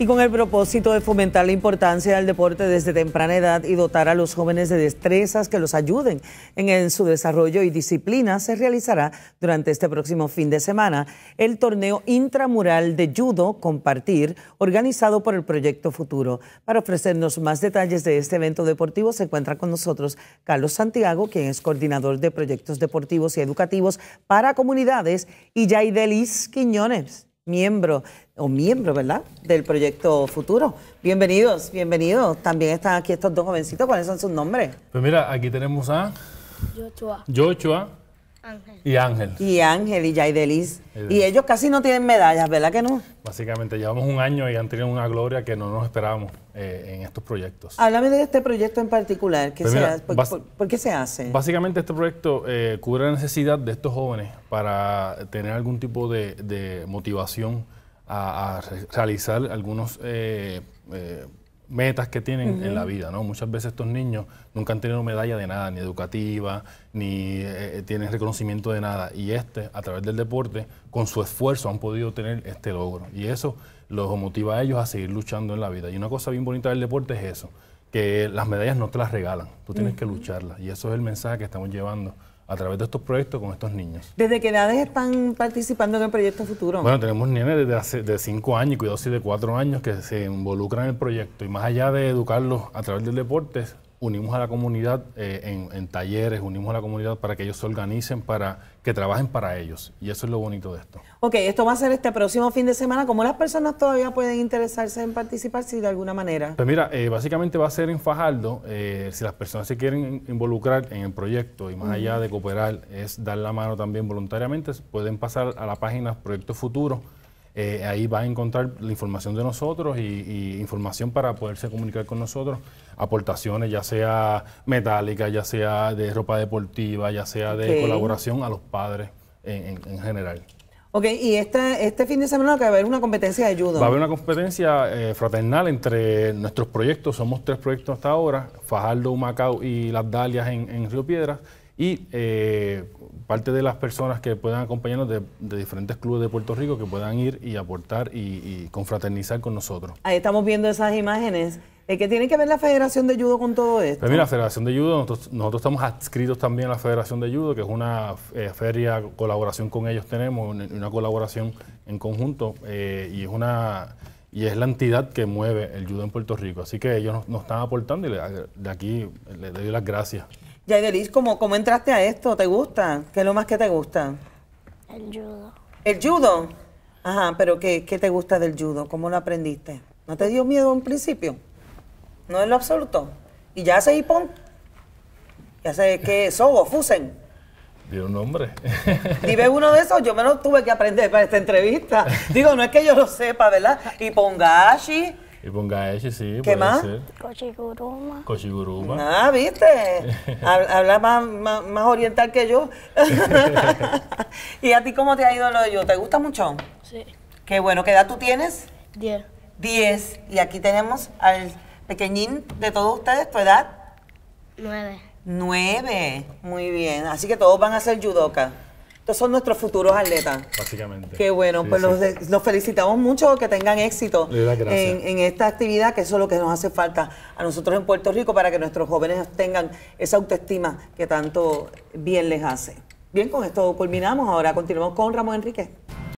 y con el propósito de fomentar la importancia del deporte desde temprana edad y dotar a los jóvenes de destrezas que los ayuden en, su desarrollo y disciplina, se realizará durante este próximo fin de semana el torneo intramural de judo compartir organizado por el Proyecto Futuro. Para ofrecernos más detalles de este evento deportivo se encuentra con nosotros Carlos Santiago, quien es coordinador de proyectos deportivos y educativos para comunidades, y Delis Quiñones miembro o miembro, ¿verdad?, del proyecto Futuro. Bienvenidos, bienvenidos. También están aquí estos dos jovencitos. ¿Cuáles son sus nombres? Pues mira, aquí tenemos a... Joshua. Joshua. Ángel. Y Ángel. Y Ángel y Delis. Y ellos casi no tienen medallas, ¿verdad que no? Básicamente llevamos un año y han tenido una gloria que no nos esperábamos eh, en estos proyectos. Háblame de este proyecto en particular. Pues por, qué se hace? Básicamente este proyecto eh, cubre la necesidad de estos jóvenes para tener algún tipo de, motivación a, realizar algunos eh, eh metas que tienen en la vida, ¿no? Muchas veces estos niños nunca han tenido medalla de nada, ni educativa, ni eh, eh, tienen reconocimiento de nada. Y este, a través del deporte, con su esfuerzo han podido tener este logro. Y eso los motiva a ellos a seguir luchando en la vida. Y una cosa bien bonita del deporte es eso, que las medallas no te las regalan, tú tienes que lucharlas. Y eso es el mensaje que estamos llevando a través de estos proyectos con estos niños. ¿Desde qué edades están participando en el proyecto futuro? Bueno, tenemos niños desde de cinco años y cuidados de cuatro años que se involucran en el proyecto y más allá de educarlos a través del deporte, unimos a la comunidad eh, en, talleres, unimos a la comunidad para que ellos se organicen, para que trabajen para ellos. Y eso es lo bonito de esto. Ok, esto va a ser este próximo fin de semana. ¿Cómo las personas todavía pueden interesarse en participar, si de alguna manera? Pues mira, eh, básicamente va a ser en Fajardo. Eh, si las personas se quieren involucrar en el proyecto y más allá de cooperar, es dar la mano también voluntariamente, pueden pasar a la página Proyecto Futuro eh, ahí va a encontrar la información de nosotros y, información para poderse comunicar con nosotros, aportaciones ya sea metálicas, ya sea de ropa deportiva, ya sea de colaboración a los padres en, general. Ok, y este, este fin de semana va a haber una competencia de ayuda Va a haber una competencia eh, fraternal entre nuestros proyectos. Somos tres proyectos hasta ahora, Fajardo, Macao y Las Dalias en, en Río Piedras y eh, parte de las personas que puedan acompañarnos de, diferentes clubes de Puerto Rico que puedan ir y aportar y, confraternizar con nosotros. Ahí estamos viendo esas imágenes. Eh, ¿Qué tiene que ver la Federación de Judo con todo esto? Pues mira, la Federación de Judo, nosotros, nosotros, estamos adscritos también a la Federación de Judo, que es una eh, feria, colaboración con ellos tenemos, una colaboración en conjunto, y es una y es la entidad que mueve el judo en Puerto Rico. Así que ellos nos, están aportando y de aquí les doy las gracias. Yaidelis, ¿cómo, ¿cómo entraste a esto? ¿Te gusta? ¿Qué es lo más que te gusta? El judo. ¿El judo? Ajá, pero ¿qué, te gusta del judo? ¿Cómo lo aprendiste? ¿No te dio miedo en principio? No es lo absoluto. ¿Y ya se hipón? ¿Ya sé qué? ¿Sobo? ¿Fusen? Dio un nombre. ve uno de esos, yo me lo tuve que aprender para esta entrevista. Digo, no es que yo lo sepa, ¿verdad? Hipongashi y ponga ese sí. ¿Qué más? Cochiguruma. Cochiguruma. Ah, viste. Habla más, oriental que yo. ¿Y a ti cómo te ha ido lo de yo? ¿Te gusta mucho? Sí. Qué bueno. ¿Qué edad tú tienes? Diez. Diez. Y aquí tenemos al pequeñín de todos ustedes, ¿tu edad? Nueve. Nueve. Muy bien. Así que todos van a ser judoka. Estos son nuestros futuros atletas. Básicamente. Qué bueno, pues Los, nos felicitamos mucho, que tengan éxito en, en, esta actividad, que eso es lo que nos hace falta a nosotros en Puerto Rico para que nuestros jóvenes tengan esa autoestima que tanto bien les hace. Bien, con esto culminamos. Ahora continuamos con Ramón Enrique.